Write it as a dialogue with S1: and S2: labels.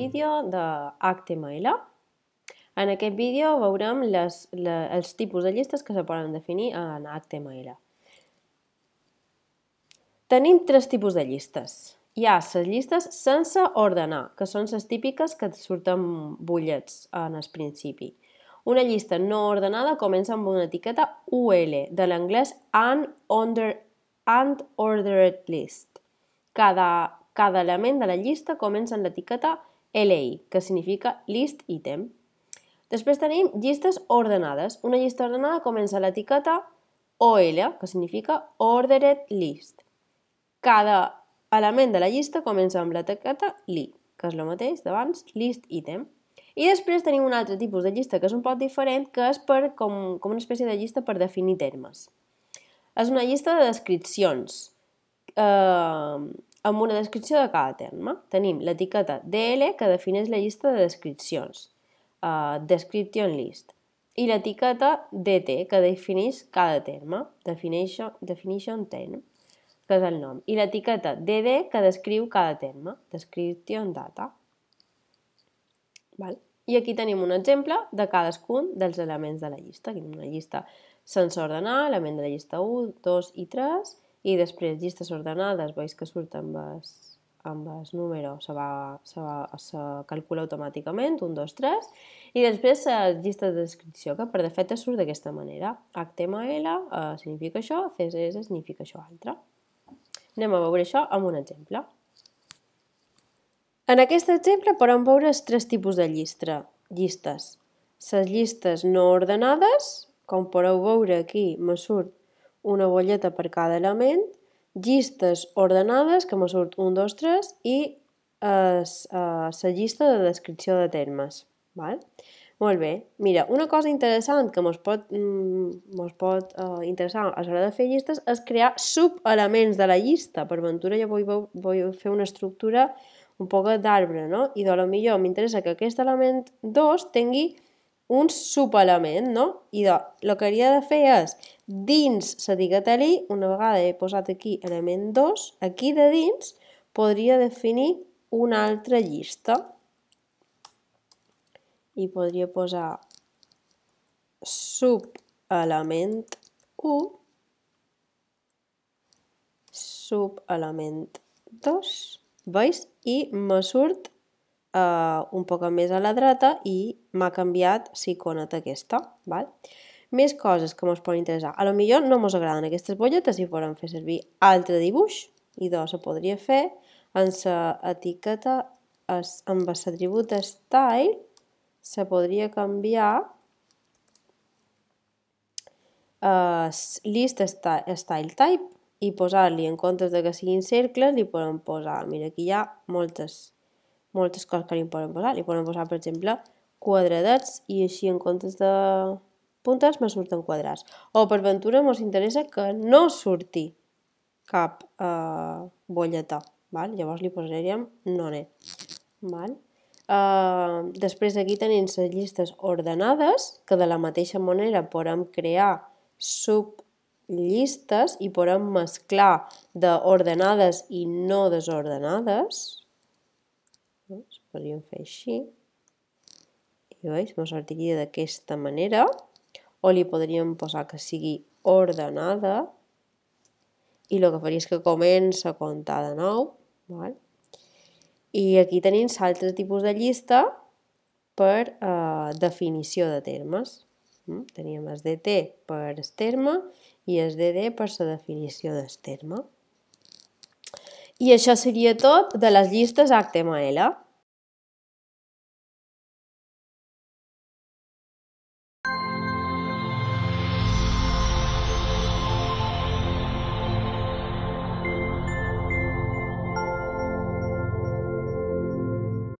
S1: vídeo de HTML. En aquest vídeo veurem les, les, els tipus de llistes que se poden definir en HTML. Tenim tres tipus de llistes. Hi ha les llistes sense ordenar, que són les típiques que et surten bullets en el principi. Una llista no ordenada comença amb una etiqueta UL, de l'anglès un under, list. Cada, cada element de la llista comença amb l'etiqueta UL LI, que significa list item. Després tenim llistes ordenades. Una llista ordenada comença l'etiqueta OL, que significa Ordered List. Cada element de la llista comença amb l'etiqueta li, que és el mateix d'abans, list item. I després tenim un altre tipus de llista que és un poc diferent, que és per, com, com una espècie de llista per definir termes. És una llista de descripcions. Uh, amb una descripció de cada terme tenim l'etiqueta DL que defineix la llista de descripcions, uh, description list, i l'etiqueta DT que defineix cada terme, definition, definition term, que és el nom, i l'etiqueta DD que descriu cada terme, description data. Val? I aquí tenim un exemple de cadascun dels elements de la llista. Aquí una llista sense ordenar, element de la llista 1, 2 i 3, i després llistes ordenades, veus que surt amb els, amb els números, se, va, se, va, se calcula automàticament, 1, 2, 3, i després les llistes de descripció, que per defecte surt d'aquesta manera. HTML eh, significa això, CSS significa això altre. Anem a veure això amb un exemple. En aquest exemple podem veure els tres tipus de llistre, llistes. Les llistes no ordenades, com podeu veure aquí, me surt una bolleta per cada element, llistes ordenades, que me surt 1, 2, 3, i la llista de descripció de termes. Val? Molt bé. Mira, una cosa interessant que ens pot, mos pot uh, interessar a l'hora de fer llistes és crear subelements de la llista. Per ventura jo vull, vull fer una estructura un poc d'arbre, no? I de doncs, lo millor m'interessa que aquest element 2 tingui un suplement, no? I Idò, el que hauria de fer és, dins l'etiqueta li, una vegada he posat aquí element 2, aquí de dins podria definir una altra llista. I podria posar subelement 1, subelement 2, veus? I me surt eh, un poc més a la dreta i m'ha canviat s'iconeta aquesta. Val? Més coses que ens poden interessar. A lo millor no ens agraden aquestes bolletes i podem fer servir altre dibuix. I doncs se podria fer en la etiqueta, amb l'atribut style, se podria canviar uh, list style type i posar-li, en comptes de que siguin cercles, li podem posar, mira, aquí hi ha moltes moltes coses que li poden posar. Li poden posar, per exemple, quadradets i així en comptes de puntes me surten quadrats. O per ventura ens interessa que no surti cap eh, bolleta. Val? Llavors li posaríem none. Val? Eh, després aquí tenim les llistes ordenades, que de la mateixa manera podem crear subllistes i podem mesclar d'ordenades i no desordenades podríem fer així. I veus, mos sortiria d'aquesta manera. O li podríem posar que sigui ordenada. I el que faria és que comença a comptar de nou. Val? I aquí tenim l'altre tipus de llista per eh, definició de termes. Mm? Teníem el DT per el terme i el DD per la definició del terme. I això seria tot de les llistes HTML.